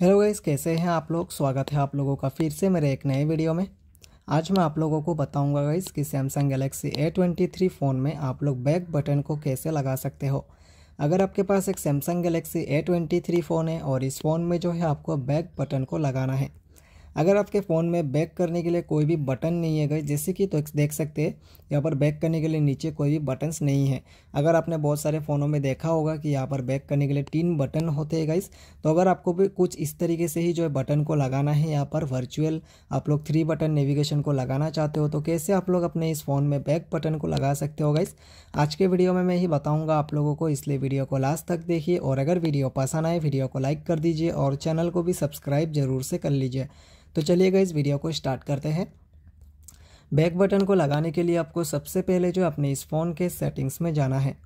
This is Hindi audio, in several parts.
हेलो गाइस कैसे हैं आप लोग स्वागत है आप लोगों का फिर से मेरे एक नए वीडियो में आज मैं आप लोगों को बताऊंगा गाइस कि Samsung Galaxy A twenty three phone में आप लोग बैक बटन को कैसे लगा सकते हो अगर आपके पास एक Samsung Galaxy A twenty three phone है और इस फ़ोन में जो है आपको बैक बटन को लगाना है अगर आपके फ़ोन में बैक करने के लिए कोई भी बटन नहीं है गई जैसे कि तो देख सकते हैं यहाँ पर बैक करने के लिए नीचे कोई भी बटन्स नहीं है अगर आपने बहुत सारे फ़ोनों में देखा होगा कि यहाँ पर बैक करने के लिए तीन बटन होते हैं गाइस तो अगर आपको भी कुछ इस तरीके से ही जो है बटन को लगाना है यहाँ पर वर्चुअल आप लोग थ्री बटन नेविगेशन को लगाना चाहते हो तो कैसे आप लोग अपने इस फ़ोन में बैक बटन को लगा सकते हो गाइस आज के वीडियो में मैं ही बताऊँगा आप लोगों को इसलिए वीडियो को लास्ट तक देखिए और अगर वीडियो पसंद आए वीडियो को लाइक कर दीजिए और चैनल को भी सब्सक्राइब जरूर से कर लीजिए तो चलिएगा इस वीडियो को स्टार्ट करते हैं बैक बटन को लगाने के लिए आपको सबसे पहले जो अपने इस फ़ोन के सेटिंग्स में जाना है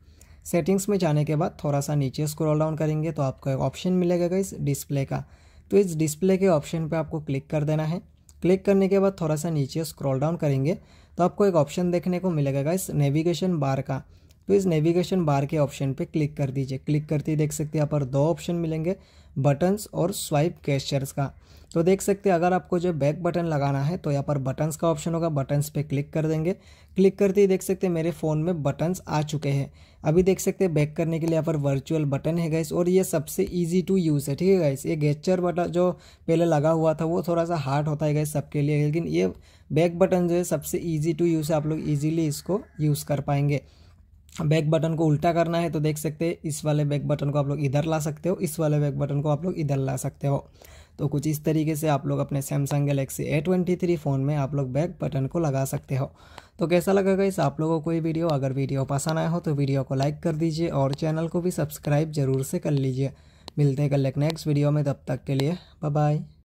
सेटिंग्स में जाने के बाद थोड़ा सा नीचे स्क्रॉल डाउन करेंगे तो आपको एक ऑप्शन मिलेगा इस डिस्प्ले का तो इस डिस्प्ले के ऑप्शन पर आपको क्लिक कर देना है क्लिक करने के बाद थोड़ा सा नीचे स्क्रॉल डाउन करेंगे तो आपको एक ऑप्शन देखने को मिलेगा इस नेविगेशन बार का तो इस नेविगेशन बार के ऑप्शन पे क्लिक कर दीजिए क्लिक करते ही देख सकते हैं यहाँ पर दो ऑप्शन मिलेंगे बटन्स और स्वाइप कैशर्स का तो देख सकते हैं अगर आपको जो बैक बटन लगाना है तो यहाँ पर बटन्स का ऑप्शन होगा बटन्स पे क्लिक कर देंगे क्लिक करते ही देख सकते हैं मेरे फ़ोन में बटन्स आ चुके हैं अभी देख सकते हैं बैक करने के लिए यहाँ पर वर्चुअल बटन है गाइस और ये सबसे इजी टू यूज़ है ठीक है गाइस ये गेस्चर बटन जो पहले लगा हुआ था वो थोड़ा सा हार्ड होता है गाइस सबके लिए लेकिन ये बैक बटन जो है सबसे ईजी टू यूज़ है आप लोग ईजिली इसको यूज़ कर पाएंगे बैक बटन को उल्टा करना है तो देख सकते हैं इस वाले बैक बटन को आप लोग इधर ला सकते हो इस वाले बैक बटन को आप लोग इधर ला सकते हो तो कुछ इस तरीके से आप लोग अपने Samsung Galaxy A twenty three phone में आप लोग बैक बटन को लगा सकते हो तो कैसा लगेगा इस आप लोगों को कोई वीडियो अगर वीडियो पसंद आया हो तो वीडियो को लाइक कर दीजिए और चैनल को भी सब्सक्राइब जरूर से कर लीजिए मिलते हैं कल एक नेक्स्ट वीडियो में तब तक के लिए बाय